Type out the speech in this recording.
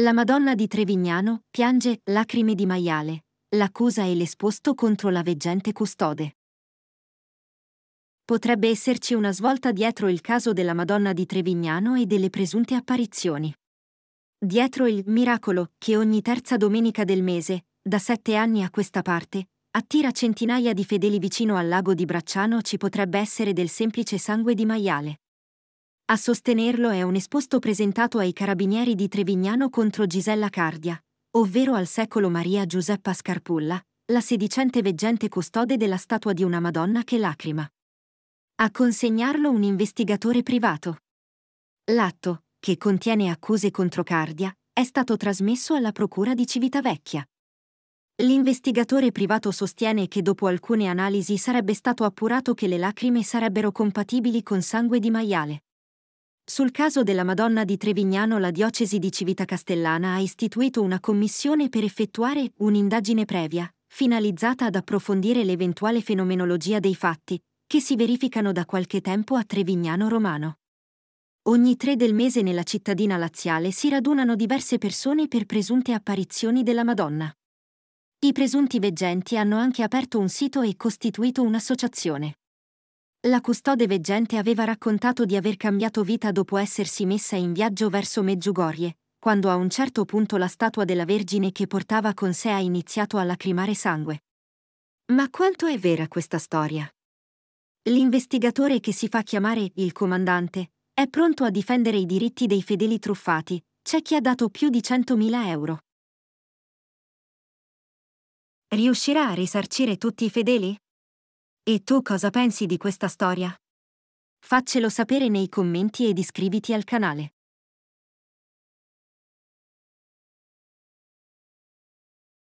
La Madonna di Trevignano piange lacrime di maiale, l'accusa e l'esposto contro la veggente custode. Potrebbe esserci una svolta dietro il caso della Madonna di Trevignano e delle presunte apparizioni. Dietro il miracolo che ogni terza domenica del mese, da sette anni a questa parte, attira centinaia di fedeli vicino al lago di Bracciano ci potrebbe essere del semplice sangue di maiale. A sostenerlo è un esposto presentato ai carabinieri di Trevignano contro Gisella Cardia, ovvero al secolo Maria Giuseppa Scarpulla, la sedicente veggente custode della statua di una Madonna che lacrima. A consegnarlo un investigatore privato. L'atto, che contiene accuse contro Cardia, è stato trasmesso alla Procura di Civitavecchia. L'investigatore privato sostiene che dopo alcune analisi sarebbe stato appurato che le lacrime sarebbero compatibili con sangue di maiale. Sul caso della Madonna di Trevignano la diocesi di Civitacastellana ha istituito una commissione per effettuare un'indagine previa, finalizzata ad approfondire l'eventuale fenomenologia dei fatti, che si verificano da qualche tempo a Trevignano Romano. Ogni tre del mese nella cittadina laziale si radunano diverse persone per presunte apparizioni della Madonna. I presunti veggenti hanno anche aperto un sito e costituito un'associazione. La custode veggente aveva raccontato di aver cambiato vita dopo essersi messa in viaggio verso Meggiugorie, quando a un certo punto la statua della Vergine che portava con sé ha iniziato a lacrimare sangue. Ma quanto è vera questa storia? L'investigatore che si fa chiamare il comandante è pronto a difendere i diritti dei fedeli truffati, c'è chi ha dato più di 100.000 euro. Riuscirà a risarcire tutti i fedeli? E tu cosa pensi di questa storia? Faccelo sapere nei commenti ed iscriviti al canale.